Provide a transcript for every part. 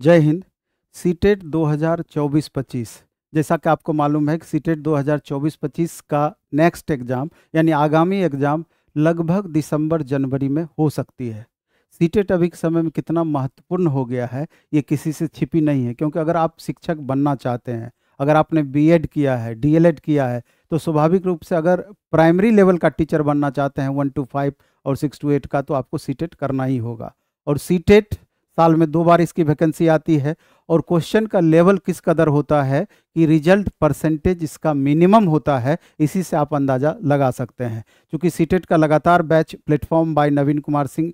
जय हिंद सीटेट 2024-25 जैसा कि आपको मालूम है कि सीटेट 2024-25 का नेक्स्ट एग्ज़ाम यानी आगामी एग्ज़ाम लगभग दिसंबर जनवरी में हो सकती है सीटेट अभी के समय में कितना महत्वपूर्ण हो गया है ये किसी से छिपी नहीं है क्योंकि अगर आप शिक्षक बनना चाहते हैं अगर आपने बीएड किया है डीएलएड किया है तो स्वाभाविक रूप से अगर प्राइमरी लेवल का टीचर बनना चाहते हैं वन टू फाइव और सिक्स टू एट का तो आपको सीटेट करना ही होगा और सीटेट साल में दो बार इसकी वैकेंसी आती है और क्वेश्चन का लेवल किस कदर होता है कि रिजल्ट परसेंटेज इसका मिनिमम होता है इसी से आप अंदाज़ा लगा सकते हैं क्योंकि सीटेट e का लगातार batch platform by Naveen Kumar Singh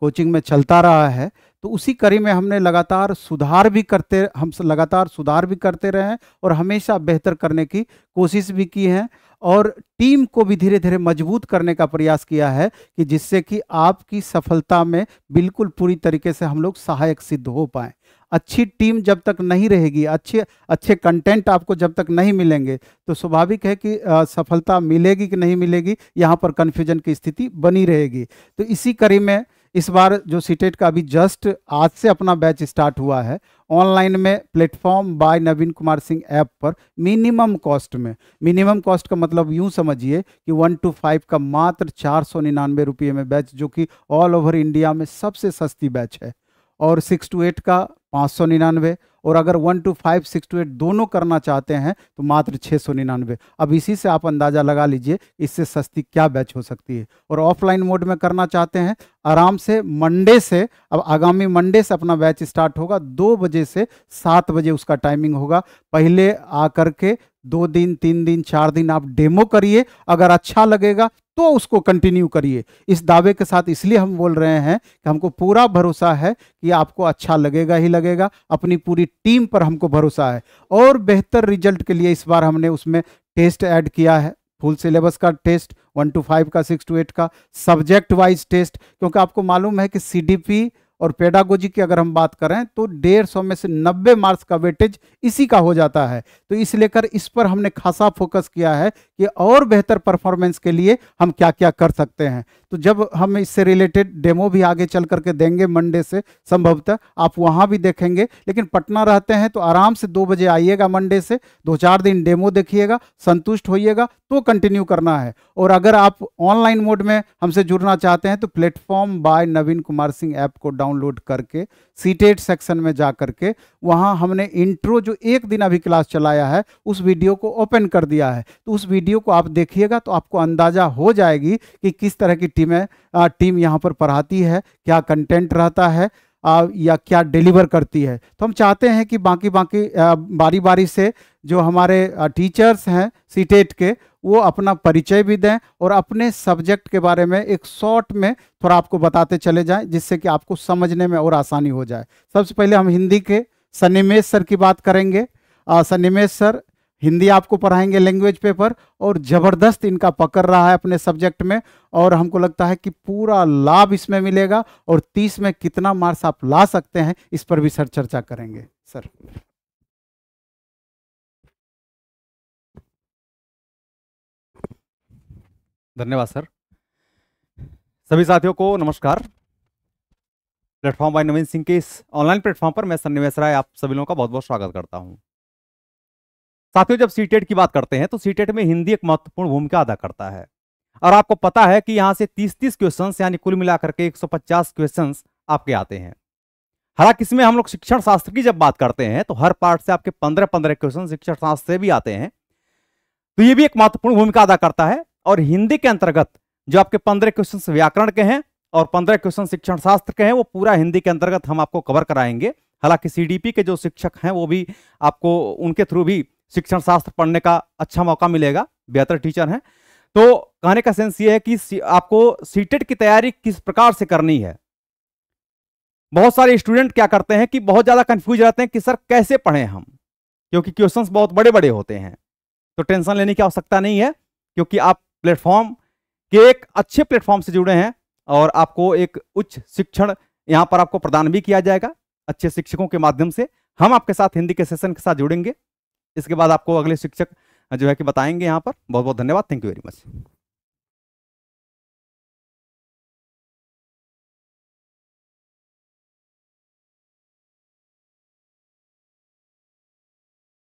coaching में चलता रहा है तो उसी कड़ी में हमने लगातार सुधार भी करते हम लगातार सुधार भी करते रहे हैं और हमेशा बेहतर करने की कोशिश भी की है और टीम को भी धीरे धीरे मजबूत करने का प्रयास किया है कि जिससे कि आपकी सफलता में बिल्कुल पूरी तरीके से हम लोग सहायक सिद्ध हो पाएँ अच्छी टीम जब तक नहीं रहेगी अच्छे अच्छे कंटेंट आपको जब तक नहीं मिलेंगे तो स्वाभाविक है कि आ, सफलता मिलेगी कि नहीं मिलेगी यहाँ पर कन्फ्यूजन की स्थिति बनी रहेगी तो इसी कड़ी में इस बार जो सीटेट का अभी जस्ट आज से अपना बैच स्टार्ट हुआ है ऑनलाइन में platform by Naveen Kumar Singh app पर मिनिमम कॉस्ट में मिनिमम कॉस्ट का मतलब यूं समझिए कि वन टू फाइव का मात्र चार सौ निन्यानवे रुपये में बैच जो कि ऑल ओवर इंडिया में सबसे सस्ती बैच है और सिक्स टू एट का पाँच सौ निन्यानवे और अगर one to five six to eight दोनों करना चाहते हैं तो मात्र छः सौ निन्यानवे अब इसी से आप अंदाज़ा लगा लीजिए इससे सस्ती क्या बैच हो सकती है और ऑफलाइन मोड में करना चाहते हैं आराम से मंडे से अब आगामी मंडे से अपना बैच स्टार्ट होगा दो बजे से सात बजे उसका टाइमिंग होगा पहले आ करके दो दिन तीन दिन चार दिन आप डेमो करिए अगर अच्छा लगेगा तो उसको कंटिन्यू करिए इस दावे के साथ इसलिए हम बोल रहे हैं कि हमको पूरा भरोसा है कि आपको अच्छा लगेगा ही लगेगा अपनी पूरी टीम पर हमको भरोसा है और बेहतर रिजल्ट के लिए इस बार हमने उसमें टेस्ट ऐड किया है फुल सिलेबस का टेस्ट वन टू फाइव का सिक्स टू एट का सब्जेक्ट वाइज टेस्ट क्योंकि आपको मालूम है कि सी और पेडागोजी की अगर हम बात करें तो डेढ़ सौ में से नब्बे मार्क्स का वेटेज इसी का हो जाता है तो इस लेकर इस पर हमने खासा फोकस किया है कि और बेहतर परफॉर्मेंस के लिए हम क्या क्या कर सकते हैं तो जब हम इससे रिलेटेड डेमो भी आगे चल करके देंगे मंडे से संभवतः आप वहाँ भी देखेंगे लेकिन पटना रहते हैं तो आराम से दो बजे आइएगा मंडे से दो चार दिन डेमो देखिएगा संतुष्ट होइएगा तो कंटिन्यू करना है और अगर आप ऑनलाइन मोड में हमसे जुड़ना चाहते हैं तो platform by Naveen Kumar Singh app को डाउनलोड करके सीटेड सेक्शन में जा करके वहाँ हमने इंट्रो जो एक दिन अभी क्लास चलाया है उस वीडियो को ओपन कर दिया है तो उस वीडियो को आप देखिएगा तो आपको अंदाज़ा हो जाएगी कि किस तरह की टीमें टीम यहाँ पर पढ़ाती है क्या कंटेंट रहता है आ, या क्या डिलीवर करती है तो हम चाहते हैं कि बाकी बाकी बारी बारी से जो हमारे टीचर्स हैं सीटेट के वो अपना परिचय भी दें और अपने सब्जेक्ट के बारे में एक शॉर्ट में थोड़ा आपको बताते चले जाएं जिससे कि आपको समझने में और आसानी हो जाए सबसे पहले हम हिंदी के सनिमेश सर की बात करेंगे सनिमेश सर हिंदी आपको पढ़ाएंगे लैंग्वेज पेपर और ज़बरदस्त इनका पकड़ रहा है अपने सब्जेक्ट में और हमको लगता है कि पूरा लाभ इसमें मिलेगा और तीस में कितना मार्क्स आप ला सकते हैं इस पर भी सर चर्चा करेंगे सर धन्यवाद सर सभी साथियों को नमस्कार प्लेटफॉर्म बाय नवीन सिंह के इस ऑनलाइन प्लेटफॉर्म पर मैं सन्निवेश राय आप सभी लोगों का बहुत बहुत स्वागत करता हूं साथियों जब सीटेट e की बात करते हैं तो सीटेट e में हिंदी एक महत्वपूर्ण भूमिका अदा करता है और आपको पता है कि यहाँ से 30-30 क्वेश्चन यानी कुल मिलाकर के 150 क्वेश्चन आपके आते हैं हालांकि इसमें हम लोग शिक्षण शास्त्र की जब बात करते हैं तो हर पार्ट से आपके पंद्रह पंद्रह क्वेश्चन शिक्षण शास्त्र से भी आते हैं तो ये भी एक महत्वपूर्ण भूमिका अदा करता है और हिंदी के अंतर्गत जो आपके पंद्रह क्वेश्चन व्याकरण के हैं और पंद्रह क्वेश्चन शिक्षण शास्त्र के हैं वो पूरा हिंदी के अंतर्गत हम आपको कवर कराएंगे हालांकि सीडीपी के जो शिक्षक हैं वो भी आपको उनके थ्रू भी शिक्षण शास्त्र पढ़ने का अच्छा मौका मिलेगा बेहतर टीचर हैं तो कहने का सेंस ये है कि आपको सीटेट की तैयारी किस प्रकार से करनी है बहुत सारे स्टूडेंट क्या करते हैं कि बहुत ज्यादा कंफ्यूज रहते हैं कि सर कैसे पढ़े हम क्योंकि क्वेश्चन बहुत बड़े बड़े होते हैं तो टेंशन लेने की आवश्यकता नहीं है क्योंकि आप प्लेटफॉर्म के एक अच्छे प्लेटफॉर्म से जुड़े हैं और आपको एक उच्च शिक्षण यहाँ पर आपको प्रदान भी किया जाएगा अच्छे शिक्षकों के माध्यम से हम आपके साथ हिंदी के सेशन के साथ जुड़ेंगे इसके बाद आपको अगले शिक्षक जो है कि बताएंगे यहाँ पर बहुत बहुत धन्यवाद थैंक यू वेरी मच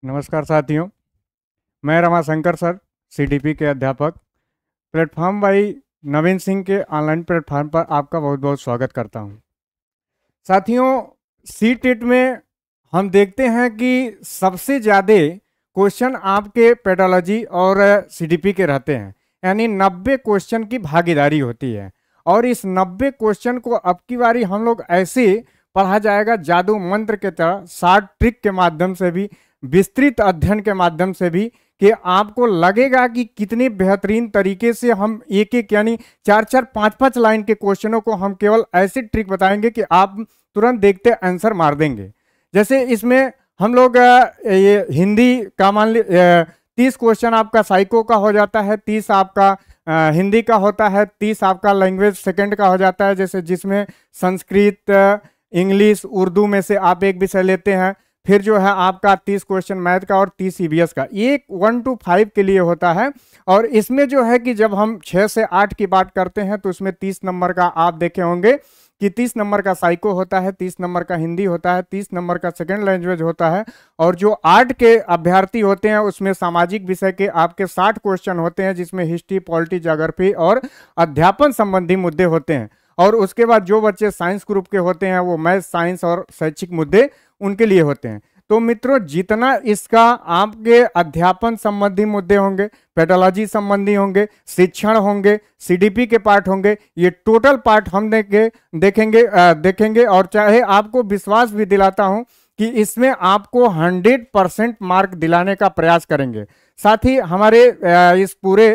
नमस्कार साथियों मैं रमाशंकर सर सीडीपी के अध्यापक प्लेटफॉर्म भाई नवीन सिंह के ऑनलाइन प्लेटफॉर्म पर आपका बहुत बहुत स्वागत करता हूं साथियों सी टेट में हम देखते हैं कि सबसे ज़्यादा क्वेश्चन आपके पेडोलॉजी और सीडीपी के रहते हैं यानी नब्बे क्वेश्चन की भागीदारी होती है और इस नब्बे क्वेश्चन को अब की बारी हम लोग ऐसे पढ़ा जाएगा जादू मंत्र के तरह शार्ट ट्रिक के माध्यम से भी विस्तृत अध्ययन के माध्यम से भी कि आपको लगेगा कि कितने बेहतरीन तरीके से हम एक एक यानी चार चार पाँच पाँच लाइन के क्वेश्चनों को हम केवल ऐसे ट्रिक बताएंगे कि आप तुरंत देखते आंसर मार देंगे जैसे इसमें हम लोग ये हिंदी का मान ली तीस क्वेश्चन आपका साइको का हो जाता है तीस आपका हिंदी का होता है तीस आपका लैंग्वेज सेकेंड का हो जाता है जैसे जिसमें संस्कृत इंग्लिश उर्दू में से आप एक विषय लेते हैं फिर जो है आपका तीस क्वेश्चन मैथ का और तीस सी का ये वन टू फाइव के लिए होता है और इसमें जो है कि जब हम छः से आठ की बात करते हैं तो उसमें तीस नंबर का आप देखे होंगे कि तीस नंबर का साइको होता है तीस नंबर का हिंदी होता है तीस नंबर का सेकेंड लैंग्वेज होता है और जो आर्ट के अभ्यर्थी होते हैं उसमें सामाजिक विषय के आपके साठ क्वेश्चन होते हैं जिसमें हिस्ट्री पॉलिटी जोग्राफी और अध्यापन संबंधी मुद्दे होते हैं और उसके बाद जो बच्चे साइंस ग्रुप के होते हैं वो मैथ साइंस और शैक्षिक मुद्दे उनके लिए होते हैं तो मित्रों जितना इसका आपके अध्यापन संबंधी मुद्दे होंगे पेडोलॉजी संबंधी होंगे शिक्षण होंगे सीडीपी के पार्ट होंगे ये टोटल पार्ट हम देखे देखेंगे आ, देखेंगे और चाहे आपको विश्वास भी दिलाता हूँ कि इसमें आपको 100 परसेंट मार्क दिलाने का प्रयास करेंगे साथ ही हमारे इस पूरे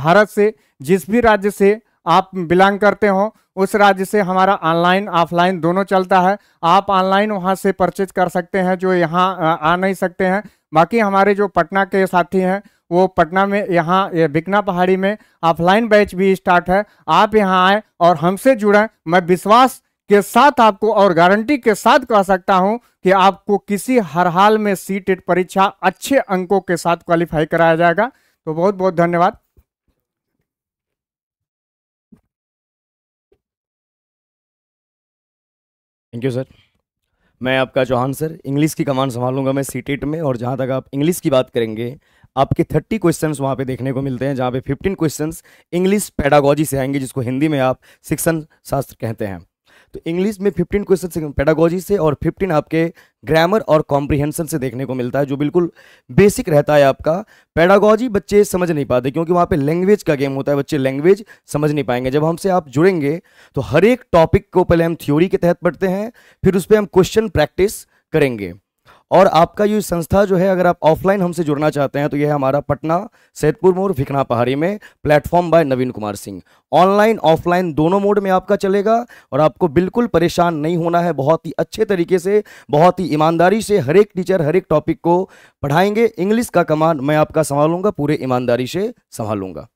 भारत से जिस भी राज्य से आप बिलोंग करते हो उस राज्य से हमारा ऑनलाइन ऑफलाइन दोनों चलता है आप ऑनलाइन वहाँ से परचेज कर सकते हैं जो यहाँ आ नहीं सकते हैं बाकी हमारे जो पटना के साथी हैं वो पटना में यहाँ यह बिकना पहाड़ी में ऑफलाइन बैच भी स्टार्ट है आप यहाँ आए और हमसे जुड़ें मैं विश्वास के साथ आपको और गारंटी के साथ कह सकता हूँ कि आपको किसी हर हाल में सी टेट परीक्षा अच्छे अंकों के साथ क्वालिफाई कराया जाएगा तो बहुत बहुत धन्यवाद थैंक यू सर मैं आपका चौहान सर इंग्लिश की कमान संभालूंगा मैं सी टेट में और जहाँ तक आप इंग्लिश की बात करेंगे आपके थर्टी क्वेश्चन वहाँ पे देखने को मिलते हैं जहाँ पे फिफ्टीन क्वेश्चन इंग्लिश पैडागोजी से आएंगे जिसको हिंदी में आप शिक्षण शास्त्र कहते हैं तो इंग्लिश में फिफ्टीन क्वेश्चन पेडागोजी से और फिफ्टीन आपके ग्रामर और कॉम्प्रीहेंशन से देखने को मिलता है जो बिल्कुल बेसिक रहता है आपका पेडागोजी बच्चे समझ नहीं पाते क्योंकि वहाँ पे लैंग्वेज का गेम होता है बच्चे लैंग्वेज समझ नहीं पाएंगे जब हमसे आप जुड़ेंगे तो हर एक टॉपिक को पहले हम थ्योरी के तहत पढ़ते हैं फिर उस पर हम क्वेश्चन प्रैक्टिस करेंगे और आपका ये संस्था जो है अगर आप ऑफलाइन हमसे जुड़ना चाहते हैं तो यह है हमारा पटना सैदपुर मोड़ भिखना पहाड़ी में platform by Naveen Kumar Singh online offline दोनों मोड में आपका चलेगा और आपको बिल्कुल परेशान नहीं होना है बहुत ही अच्छे तरीके से बहुत ही ईमानदारी से हर एक टीचर हर एक टॉपिक को पढ़ाएंगे इंग्लिश का कमान मैं आपका संभालूंगा पूरे ईमानदारी से संभालूंगा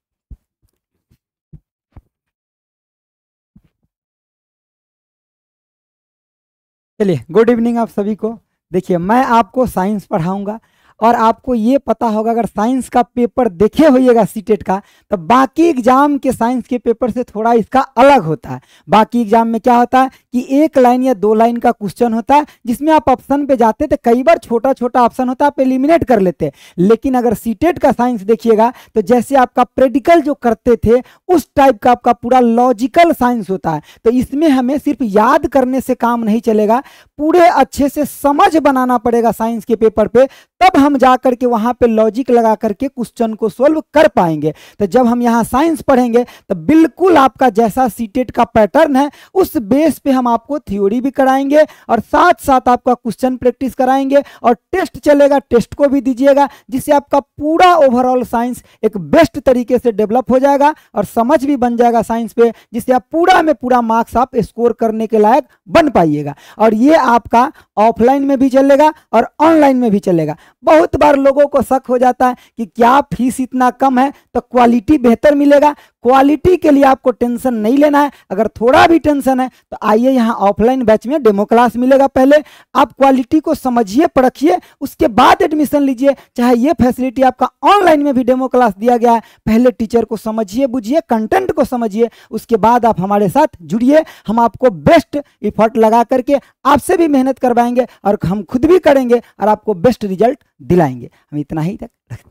चलिए गुड इवनिंग आप सभी को देखिए मैं आपको साइंस पढ़ाऊंगा और आपको ये पता होगा अगर साइंस का पेपर देखे होइएगा सीटेट e का तो बाकी एग्जाम के साइंस के पेपर से थोड़ा इसका अलग होता है बाकी एग्जाम में क्या होता है कि एक लाइन या दो लाइन का क्वेश्चन होता है जिसमें आप ऑप्शन पे जाते तो कई बार छोटा छोटा ऑप्शन होता है आप एलिमिनेट कर लेते लेकिन अगर सीटेट e का साइंस देखिएगा तो जैसे आपका प्रेडिकल जो करते थे उस टाइप का आपका पूरा लॉजिकल साइंस होता है तो इसमें हमें सिर्फ याद करने से काम नहीं चलेगा पूरे अच्छे से समझ बनाना पड़ेगा साइंस के पेपर पे तब हम हम जा करके वहां पे लॉजिक लगा करके क्वेश्चन को सोल्व कर पाएंगे तो जब हम यहाँ साइंस पढ़ेंगे तो बिल्कुल आपका जैसा सीटेट e का पैटर्न है उस बेस पे हम आपको थ्योरी भी कराएंगे और साथ साथ आपका क्वेश्चन प्रैक्टिस कराएंगे और टेस्ट चलेगा टेस्ट को भी दीजिएगा जिससे आपका पूरा ओवरऑल साइंस एक बेस्ट तरीके से डेवलप हो जाएगा और समझ भी बन जाएगा साइंस पे जिससे आप पूरा में पूरा मार्क्स आप स्कोर करने के लायक बन पाइएगा और ये आपका ऑफलाइन में भी चलेगा और ऑनलाइन में भी चलेगा बहुत बार लोगों को शक हो जाता है कि क्या फीस इतना कम है तो क्वालिटी बेहतर मिलेगा क्वालिटी के लिए आपको टेंशन नहीं लेना है अगर थोड़ा भी टेंशन है तो आइए यहाँ ऑफलाइन बैच में डेमो क्लास मिलेगा पहले आप क्वालिटी को समझिए परखिए उसके बाद एडमिशन लीजिए चाहे ये फैसिलिटी आपका ऑनलाइन में भी डेमो क्लास दिया गया है पहले टीचर को समझिए बुझिए कंटेंट को समझिए उसके बाद आप हमारे साथ जुड़िए हम आपको बेस्ट इफर्ट लगा करके आपसे भी मेहनत करवाएंगे और हम खुद भी करेंगे और आपको बेस्ट रिजल्ट दिलाएंगे हम इतना ही तक रखते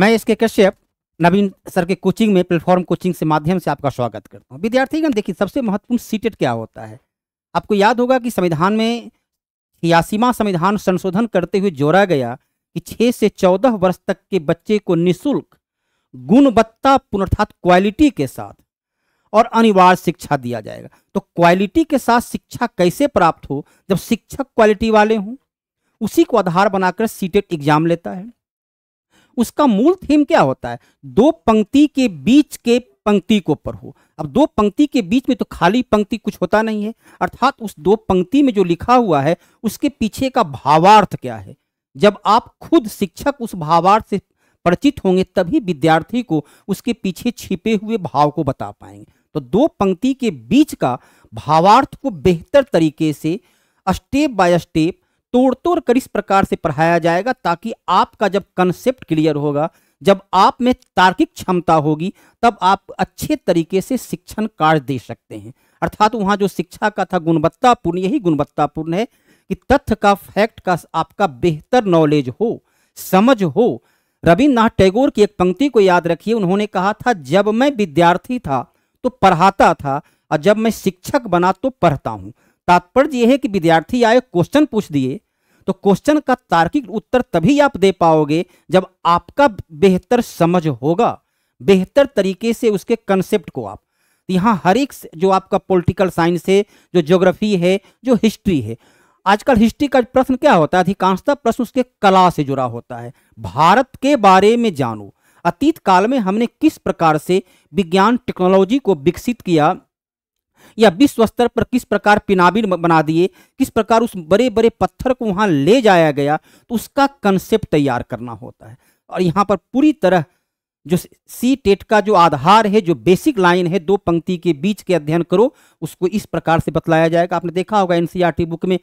मैं इसके कश्यप नवीन सर के कोचिंग में प्लेटफॉर्म कोचिंग से माध्यम से आपका स्वागत करता हूँ विद्यार्थीगण देखिए सबसे महत्वपूर्ण सीटेट क्या होता है आपको याद होगा कि संविधान में यासीमा संविधान संशोधन करते हुए जोड़ा गया कि छः से चौदह वर्ष तक के बच्चे को निःशुल्क गुणवत्ता पुनर्थात क्वालिटी के साथ और अनिवार्य शिक्षा दिया जाएगा तो क्वालिटी के साथ शिक्षा कैसे प्राप्त हो जब शिक्षक क्वालिटी वाले हों उसी को आधार बनाकर सीटेट एग्जाम लेता है उसका मूल थीम क्या होता है दो पंक्ति के बीच के पंक्ति के ऊपर हो अब दो पंक्ति के बीच में तो खाली पंक्ति कुछ होता नहीं है अर्थात उस दो पंक्ति में जो लिखा हुआ है उसके पीछे का भावार्थ क्या है जब आप खुद शिक्षक उस भावार्थ से परिचित होंगे तभी विद्यार्थी को उसके पीछे छिपे हुए भाव को बता पाएंगे तो दो पंक्ति के बीच का भावार्थ को बेहतर तरीके से स्टेप बाय स्टेप तोड़ तोड़ कर इस प्रकार से पढ़ाया जाएगा ताकि आपका जब कंसेप्ट क्लियर होगा जब आप में तार्किक क्षमता होगी तब आप अच्छे तरीके से शिक्षण कार्य दे सकते हैं अर्थात वहां जो शिक्षा का था गुणवत्तापूर्ण यही गुणवत्तापूर्ण है कि तथ्य का फैक्ट का आपका बेहतर नॉलेज हो समझ हो रविन्द्रनाथ टैगोर की एक पंक्ति को याद रखिए उन्होंने कहा था जब मैं विद्यार्थी था तो पढ़ाता था और जब मैं शिक्षक बना तो पढ़ता हूँ तात्पर्य यह है कि विद्यार्थी आए क्वेश्चन पूछ दिए तो क्वेश्चन का तार्किक उत्तर तभी आप दे पाओगे जब आपका बेहतर समझ होगा बेहतर तरीके से उसके कंसेप्ट को आप तो यहाँ हर एक जो आपका पॉलिटिकल साइंस है जो ज्योग्राफी है जो हिस्ट्री है आजकल हिस्ट्री का प्रश्न क्या होता है अधिकांशता प्रश्न उसके कला से जुड़ा होता है भारत के बारे में जानो अतीत काल में हमने किस प्रकार से विज्ञान टेक्नोलॉजी को विकसित किया या विश्व स्तर पर किस प्रकार पिनाबिन बना दिए किस प्रकार उस बड़े बड़े पत्थर को वहाँ ले जाया गया तो उसका कंसेप्ट तैयार करना होता है और यहाँ पर पूरी तरह जो सी टेट का जो आधार है जो बेसिक लाइन है दो पंक्ति के बीच के अध्ययन करो उसको इस प्रकार से बतलाया जाएगा आपने देखा होगा एनसीईआरटी बुक e में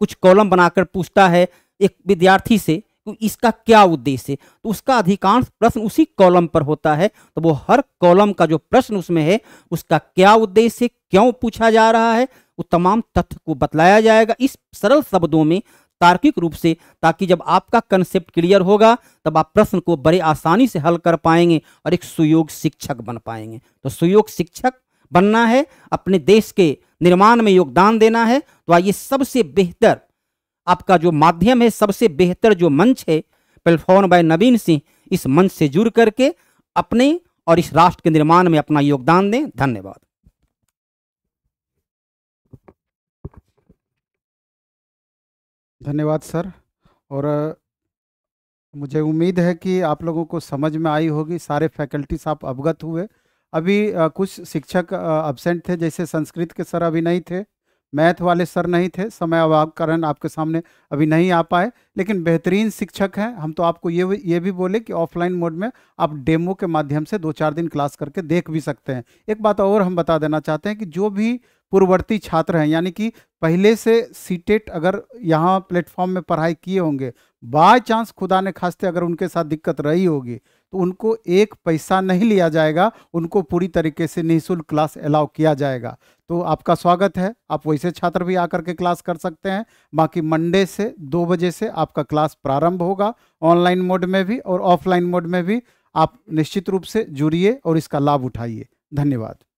कुछ कॉलम बनाकर पूछता है एक विद्यार्थी से तो इसका क्या उद्देश्य तो उसका अधिकांश प्रश्न उसी कॉलम पर होता है तो वो हर कॉलम का जो प्रश्न उसमें है उसका क्या उद्देश्य क्यों पूछा जा रहा है वो तमाम तथ्य को बतलाया जाएगा इस सरल शब्दों में तार्किक रूप से ताकि जब आपका कंसेप्ट क्लियर होगा तब आप प्रश्न को बड़े आसानी से हल कर पाएंगे और एक सुयोग शिक्षक बन पाएंगे तो सुयोग शिक्षक बनना है अपने देश के निर्माण में योगदान देना है तो आइए सबसे बेहतर आपका जो माध्यम है सबसे बेहतर जो मंच है प्लेटफॉर्म बाय नवीन सिंह इस मंच से जुड़ करके अपने और इस राष्ट्र के निर्माण में अपना योगदान दें धन्यवाद धन्यवाद सर और मुझे उम्मीद है कि आप लोगों को समझ में आई होगी सारे फैकल्टीज आप अवगत हुए अभी कुछ शिक्षक एबसेंट थे जैसे संस्कृत के सर अभी नहीं थे मैथ वाले सर नहीं थे समय अभाव कारण आपके सामने अभी नहीं आ पाए लेकिन बेहतरीन शिक्षक हैं हम तो आपको ये ये भी बोले कि ऑफलाइन मोड में आप डेमो के माध्यम से दो चार दिन क्लास करके देख भी सकते हैं एक बात और हम बता देना चाहते हैं कि जो भी पूर्ववर्ती छात्र हैं यानी कि पहले से सीटेट अगर यहाँ प्लेटफॉर्म में पढ़ाई किए होंगे बाय चांस खुदा ने खास्ते अगर उनके साथ दिक्कत रही होगी तो उनको एक पैसा नहीं लिया जाएगा उनको पूरी तरीके से निःशुल्क क्लास अलाउ किया जाएगा तो आपका स्वागत है आप वैसे छात्र भी आकर के क्लास कर सकते हैं बाकी मंडे से दो बजे से आपका क्लास प्रारंभ होगा ऑनलाइन मोड में भी और ऑफलाइन मोड में भी आप निश्चित रूप से जुड़िए और इसका लाभ उठाइए धन्यवाद